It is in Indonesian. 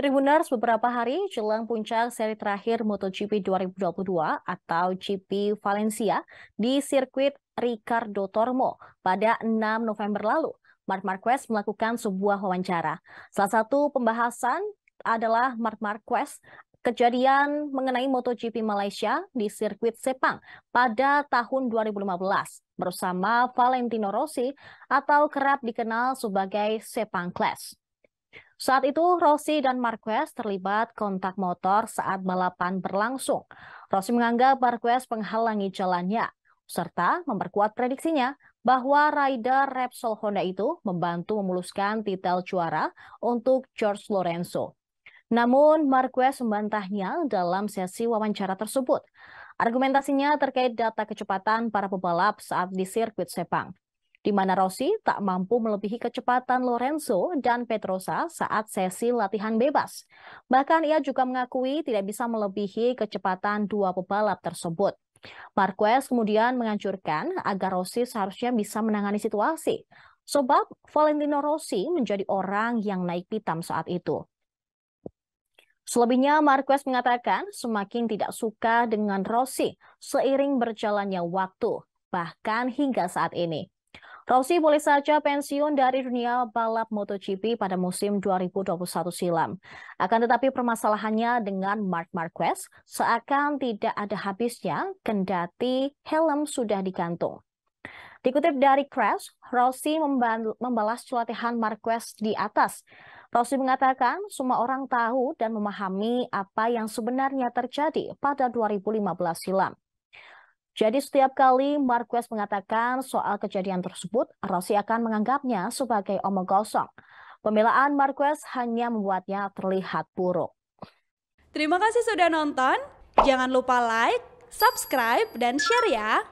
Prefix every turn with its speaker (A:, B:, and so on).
A: Tribuners beberapa hari jelang puncak seri terakhir MotoGP 2022 atau GP Valencia di sirkuit Ricardo Tormo pada 6 November lalu. Mark Marquez melakukan sebuah wawancara. Salah satu pembahasan adalah Mark Marquez kejadian mengenai MotoGP Malaysia di sirkuit Sepang pada tahun 2015 bersama Valentino Rossi atau kerap dikenal sebagai Sepang Clash. Saat itu, Rossi dan Marquez terlibat kontak motor saat balapan berlangsung. Rossi menganggap Marquez menghalangi jalannya, serta memperkuat prediksinya bahwa rider Repsol Honda itu membantu memuluskan titel juara untuk George Lorenzo. Namun, Marquez membantahnya dalam sesi wawancara tersebut. Argumentasinya terkait data kecepatan para pebalap saat di sirkuit Sepang di mana Rossi tak mampu melebihi kecepatan Lorenzo dan Petrosa saat sesi latihan bebas. Bahkan ia juga mengakui tidak bisa melebihi kecepatan dua pebalap tersebut. Marquez kemudian menganjurkan agar Rossi seharusnya bisa menangani situasi. Sebab Valentino Rossi menjadi orang yang naik pitam saat itu. Selebihnya, Marquez mengatakan semakin tidak suka dengan Rossi seiring berjalannya waktu, bahkan hingga saat ini. Rossi boleh saja pensiun dari dunia balap MotoGP pada musim 2021 silam. Akan tetapi permasalahannya dengan Mark Marquez seakan tidak ada habisnya kendati helm sudah digantung. Dikutip dari Crash, Rossi membalas celotehan Marquez di atas. Rossi mengatakan semua orang tahu dan memahami apa yang sebenarnya terjadi pada 2015 silam. Jadi setiap kali Marquez mengatakan soal kejadian tersebut, Rossi akan menganggapnya sebagai omong kosong. Pembelaan Marquez hanya membuatnya terlihat buruk. Terima kasih sudah nonton. Jangan lupa like, subscribe, dan share ya.